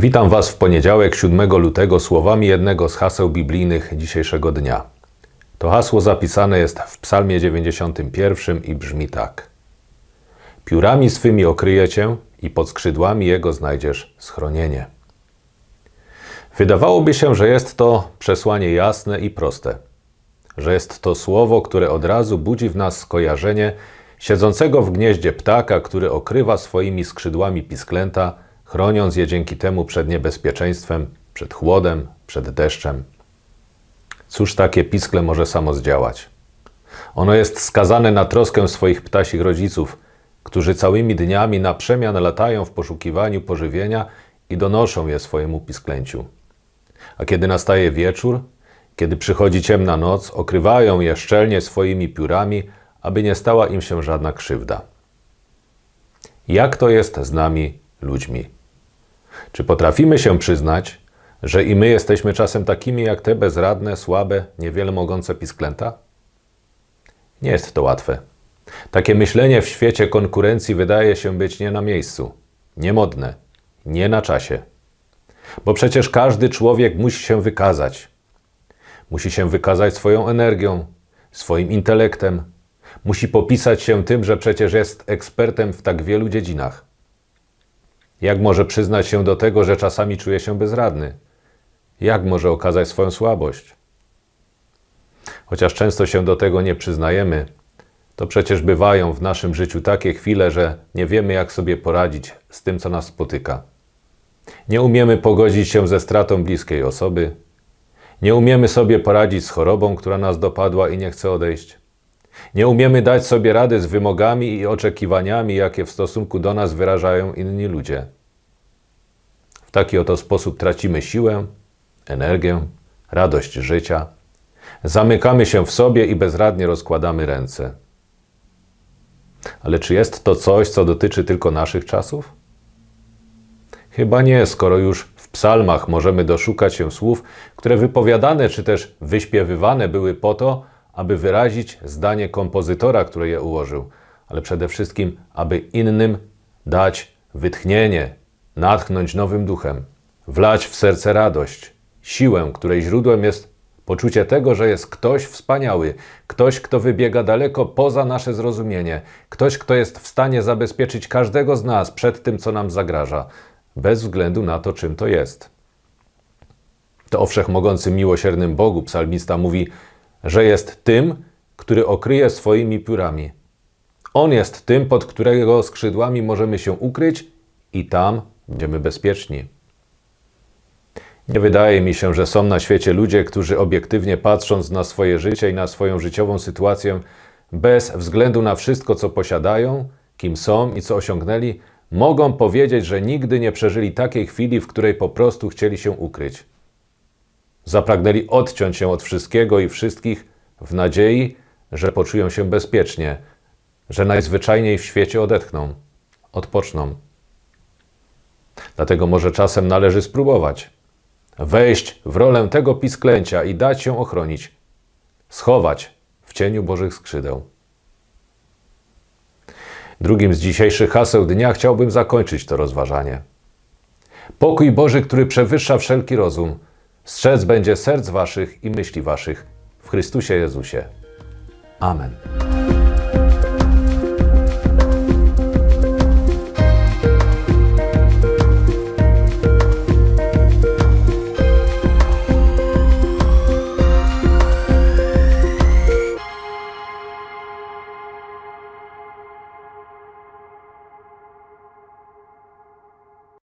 Witam Was w poniedziałek 7 lutego słowami jednego z haseł biblijnych dzisiejszego dnia. To hasło zapisane jest w Psalmie 91 i brzmi tak: Piórami swymi okryje cię i pod skrzydłami jego znajdziesz schronienie. Wydawałoby się, że jest to przesłanie jasne i proste, że jest to słowo, które od razu budzi w nas skojarzenie siedzącego w gnieździe ptaka, który okrywa swoimi skrzydłami pisklęta chroniąc je dzięki temu przed niebezpieczeństwem, przed chłodem, przed deszczem. Cóż takie piskle może samo zdziałać? Ono jest skazane na troskę swoich ptasich rodziców, którzy całymi dniami na przemian latają w poszukiwaniu pożywienia i donoszą je swojemu pisklęciu. A kiedy nastaje wieczór, kiedy przychodzi ciemna noc, okrywają je szczelnie swoimi piórami, aby nie stała im się żadna krzywda. Jak to jest z nami, ludźmi? Czy potrafimy się przyznać, że i my jesteśmy czasem takimi jak te bezradne, słabe, niewiele mogące pisklęta? Nie jest to łatwe. Takie myślenie w świecie konkurencji wydaje się być nie na miejscu, niemodne, nie na czasie. Bo przecież każdy człowiek musi się wykazać. Musi się wykazać swoją energią, swoim intelektem. Musi popisać się tym, że przecież jest ekspertem w tak wielu dziedzinach. Jak może przyznać się do tego, że czasami czuje się bezradny? Jak może okazać swoją słabość? Chociaż często się do tego nie przyznajemy, to przecież bywają w naszym życiu takie chwile, że nie wiemy, jak sobie poradzić z tym, co nas spotyka. Nie umiemy pogodzić się ze stratą bliskiej osoby, nie umiemy sobie poradzić z chorobą, która nas dopadła i nie chce odejść. Nie umiemy dać sobie rady z wymogami i oczekiwaniami, jakie w stosunku do nas wyrażają inni ludzie. W taki oto sposób tracimy siłę, energię, radość życia. Zamykamy się w sobie i bezradnie rozkładamy ręce. Ale czy jest to coś, co dotyczy tylko naszych czasów? Chyba nie, skoro już w psalmach możemy doszukać się słów, które wypowiadane czy też wyśpiewywane były po to, aby wyrazić zdanie kompozytora, który je ułożył, ale przede wszystkim, aby innym dać wytchnienie, natchnąć nowym duchem, wlać w serce radość, siłę, której źródłem jest poczucie tego, że jest ktoś wspaniały, ktoś, kto wybiega daleko poza nasze zrozumienie, ktoś, kto jest w stanie zabezpieczyć każdego z nas przed tym, co nam zagraża, bez względu na to, czym to jest. To o wszechmogącym miłosiernym Bogu psalmista mówi: że jest tym, który okryje swoimi piórami. On jest tym, pod którego skrzydłami możemy się ukryć i tam będziemy bezpieczni. Nie wydaje mi się, że są na świecie ludzie, którzy obiektywnie patrząc na swoje życie i na swoją życiową sytuację, bez względu na wszystko, co posiadają, kim są i co osiągnęli, mogą powiedzieć, że nigdy nie przeżyli takiej chwili, w której po prostu chcieli się ukryć. Zapragnęli odciąć się od wszystkiego i wszystkich w nadziei, że poczują się bezpiecznie, że najzwyczajniej w świecie odetchną, odpoczną. Dlatego może czasem należy spróbować wejść w rolę tego pisklęcia i dać się ochronić, schować w cieniu Bożych skrzydeł. Drugim z dzisiejszych haseł dnia chciałbym zakończyć to rozważanie. Pokój Boży, który przewyższa wszelki rozum, Strzec będzie serc waszych i myśli waszych w Chrystusie Jezusie. Amen.